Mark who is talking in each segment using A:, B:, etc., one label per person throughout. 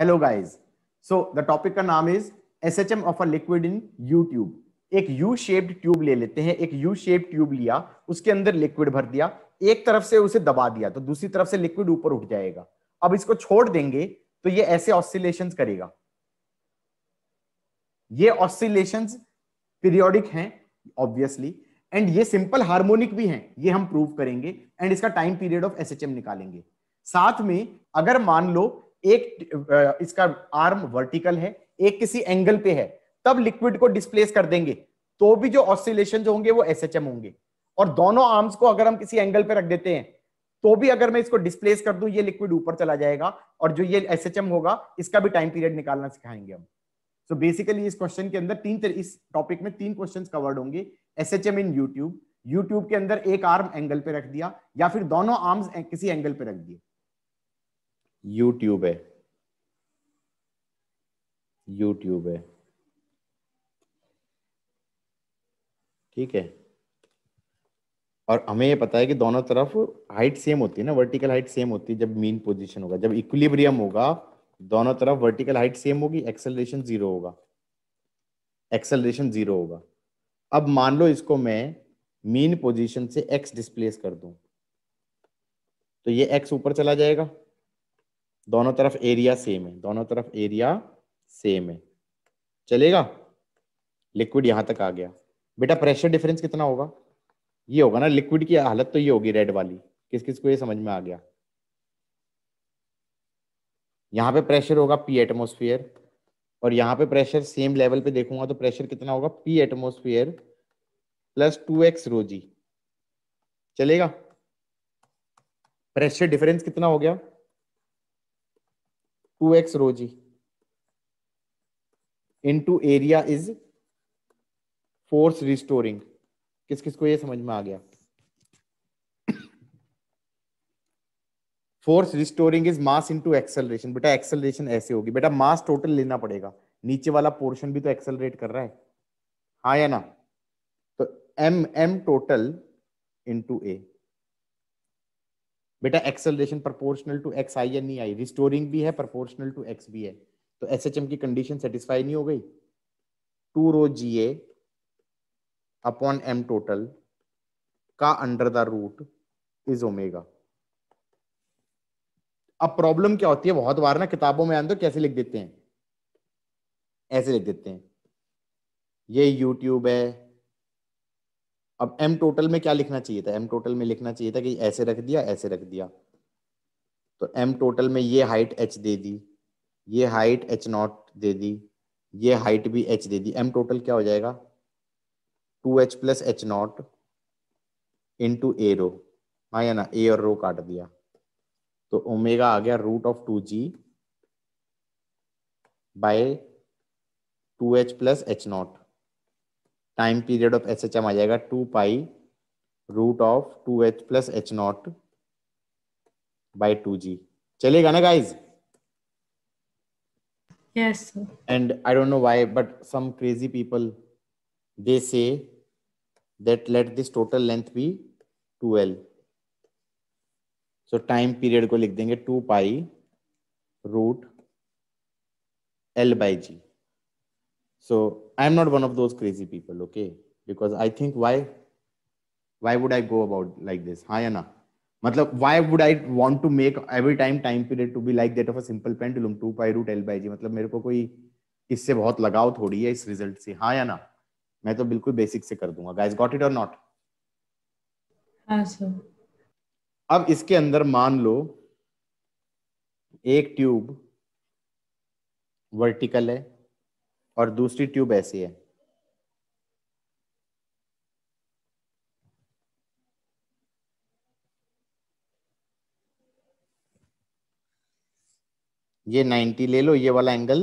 A: hello guys so the topic का नाम is S H M of a liquid in U tube एक U shaped tube ले लेते हैं एक यू शेप्ड ट्यूब लिया उसके अंदर लिक्विड भर दिया एक तरफ से उसे दबा दिया तो दूसरी तरफ से लिक्विड ऊपर उठ जाएगा अब इसको छोड़ देंगे तो ये ऐसे ऑसिलेशन करेगा ये ऑसिलेशन पीरियोडिक हैं ऑब्वियसली एंड ये सिंपल हार्मोनिक भी हैं ये हम प्रूव करेंगे एंड इसका टाइम पीरियड ऑफ एस निकालेंगे साथ में अगर मान लो एक इसका आर्म वर्टिकल है एक किसी एंगल पे है तब लिक्विड को डिस्प्लेस कर देंगे तो भी जो ऑसिलेशन जो होंगे वो एस होंगे और दोनों आर्म्स को अगर हम किसी एंगल पे रख देते हैं तो भी अगर मैं इसको डिस्प्लेस कर दूं ये लिक्विड ऊपर चला जाएगा और जो ये एस होगा इसका भी टाइम पीरियड निकालना सिखाएंगे हम सो so बेसिकली इस क्वेश्चन के अंदर तीन इस टॉपिक में तीन क्वेश्चन कवर्ड होंगे एस इन यूट्यूब यूट्यूब के अंदर एक आर्म एंगल पे रख दिया या फिर दोनों आर्म्स किसी एंगल पे रख दिया यूट्यूब है यूट्यूब है ठीक है और हमें ये पता है कि दोनों तरफ हाइट सेम होती है ना वर्टिकल हाइट सेम होती है जब मीन पोजीशन होगा जब इक्विलिब्रियम होगा दोनों तरफ वर्टिकल हाइट सेम होगी एक्सेलरेशन जीरो होगा एक्सेलरेशन जीरो होगा अब मान लो इसको मैं मीन पोजीशन से एक्स डिस्प्लेस कर दूं तो ये एक्स ऊपर चला जाएगा दोनों तरफ एरिया सेम है दोनों तरफ एरिया सेम है चलेगा लिक्विड यहां तक आ गया बेटा प्रेशर डिफरेंस कितना होगा ये होगा ना लिक्विड की हालत तो ये होगी रेड वाली किस किस को ये समझ में आ गया यहाँ पे प्रेशर होगा पी एटमोस्फियर और यहां पे प्रेशर सेम लेवल पे देखूंगा तो प्रेशर कितना होगा P atmosphere plus two x rho g चलेगा प्रेशर डिफरेंस कितना हो गया two x rho g into two area is force restoring किस किस को ये समझ में आ गया force restoring is mass into acceleration बेटा एक्सेलरेशन ऐसे होगी बेटा मास टोटल लेना पड़ेगा नीचे वाला पोर्शन भी तो एक्सेलरेट कर रहा है हाँ या ना तो M M total into A बेटा एक्सेलरेशन प्रोपोर्शनल टू एक्स आई या नहीं आई रिस्टोरिंग भी है प्रोपोर्शनल टू एक्स भी है तो एस एच एम की कंडीशन सेटिस्फाई नहीं हो गई two rho g A upon M total का under the root is omega अब प्रॉब्लम क्या होती है बहुत बार ना किताबों में आते तो कैसे लिख देते हैं ऐसे लिख देते हैं ये यूट्यूब है अब एम टोटल में क्या लिखना चाहिए था एम टोटल में लिखना चाहिए था कि ऐसे रख दिया ऐसे रख दिया तो एम टोटल में ये हाइट एच दे दी ये हाइट एच नॉट दे दी ये हाइट भी एच दे दी एम टोटल क्या हो जाएगा two h plus h not into two A rho हाँ या ना ए और रो काट दिया तो ओमेगा आ गया root of two g by two h plus h not time period of h h M आ जाएगा two pi root of two h plus h not by two g चलेगा ना guys and I don't know why but some crazy people they say that let this total length be two L so time period को लिख देंगे two pi root L by g so i'm not one of those crazy people okay because i think why why would i go about like this hayana मतलब why would I want to make every time time period to be like that of a simple pendulum 2 pi root l by g मतलब मेरे को कोई इससे बहुत लगाव थोड़ी है इस रिजल्ट से हाँ या ना मैं तो बिल्कुल बेसिक से कर दूंगा गाइस गॉट इट और नॉट हाँ सर अब इसके अंदर मान लो एक ट्यूब वर्टिकल है और दूसरी ट्यूब ऐसी है ये 90 ले लो ये वाला एंगल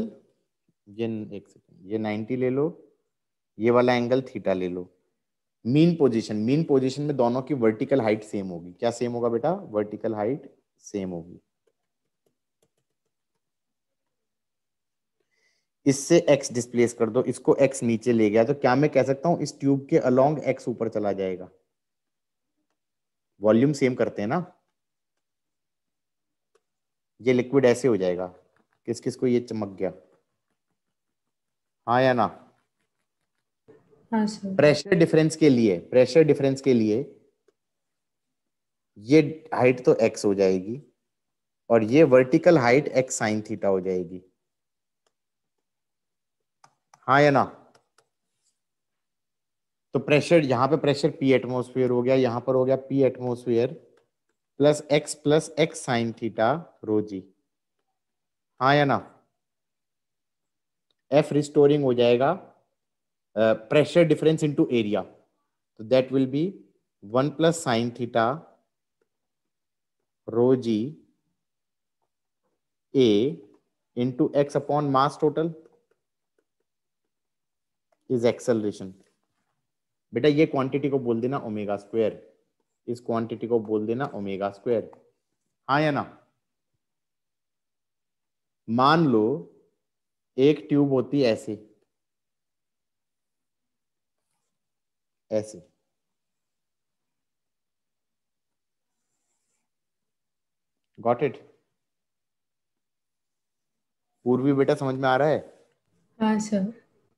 A: ये एक सेकेंड ये 90 ले लो ये वाला एंगल थीटा ले लो मीन पोजीशन मीन पोजीशन में दोनों की वर्टिकल हाइट सेम होगी क्या सेम होगा बेटा वर्टिकल हाइट सेम होगी इससे एक्स डिस्प्लेस कर दो इसको एक्स नीचे ले गया तो क्या मैं कह सकता हूं इस ट्यूब के अलोंग एक्स ऊपर चला जाएगा वॉल्यूम सेम करते हैं ना ये लिक्विड ऐसे हो जाएगा किस किस को ये चमक गया हाँ या ना प्रेशर हाँ, डिफरेंस के लिए प्रेशर डिफरेंस के लिए ये हाइट तो एक्स हो जाएगी और ये vertical height x sine theta हो जाएगी हाँ या ना तो प्रेशर यहां पे प्रेशर पी एटमोस्फियर हो गया यहां पर हो गया P atmosphere plus x plus x sine theta rho g हाँ या ना एफ रिस्टोरिंग हो जाएगा प्रेशर डिफरेंस इनटू एरिया तो that will be one plus sine theta rho g A into x upon mass total is acceleration बेटा ये quantity को बोल देना ओमेगा स्क्वायर इस क्वांटिटी को बोल देना ओमेगा स्क्वायर हाँ या ना मान लो एक ट्यूब होती ऐसे ऐसे गॉट इट पूर्वी बेटा समझ में आ रहा है हाँ सर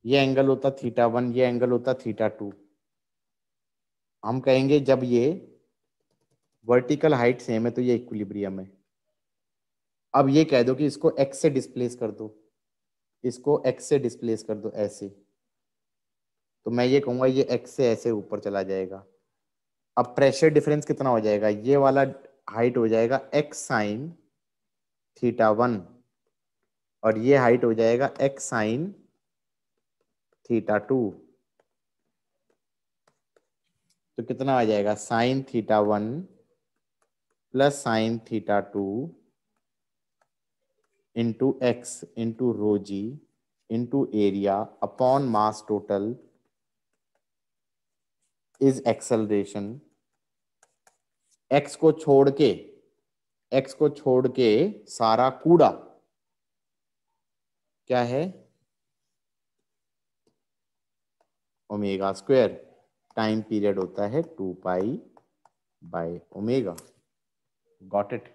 A: ये एंगल होता थीटा वन ये एंगल होता थीटा टू हम कहेंगे जब ये वर्टिकल हाइट सेम है तो ये इक्विलिब्रियम है अब ये कह दो कि इसको एक्स से डिस्प्लेस कर दो इसको एक्स से डिस्प्लेस कर दो ऐसे तो मैं ये कहूंगा ये एक्स से ऐसे ऊपर चला जाएगा अब प्रेशर डिफरेंस कितना हो जाएगा ये वाला हाइट हो जाएगा एक्स साइन थीटा वन और ये हाइट हो जाएगा एक्स साइन थीटा टू तो कितना आ जाएगा sine theta one plus sine theta two into x into rho g into area upon mass total is acceleration x को छोड़ के एक्स को छोड़ के सारा कूड़ा क्या है ओमेगा स्क्वायर टाइम पीरियड होता है two pi by omega got it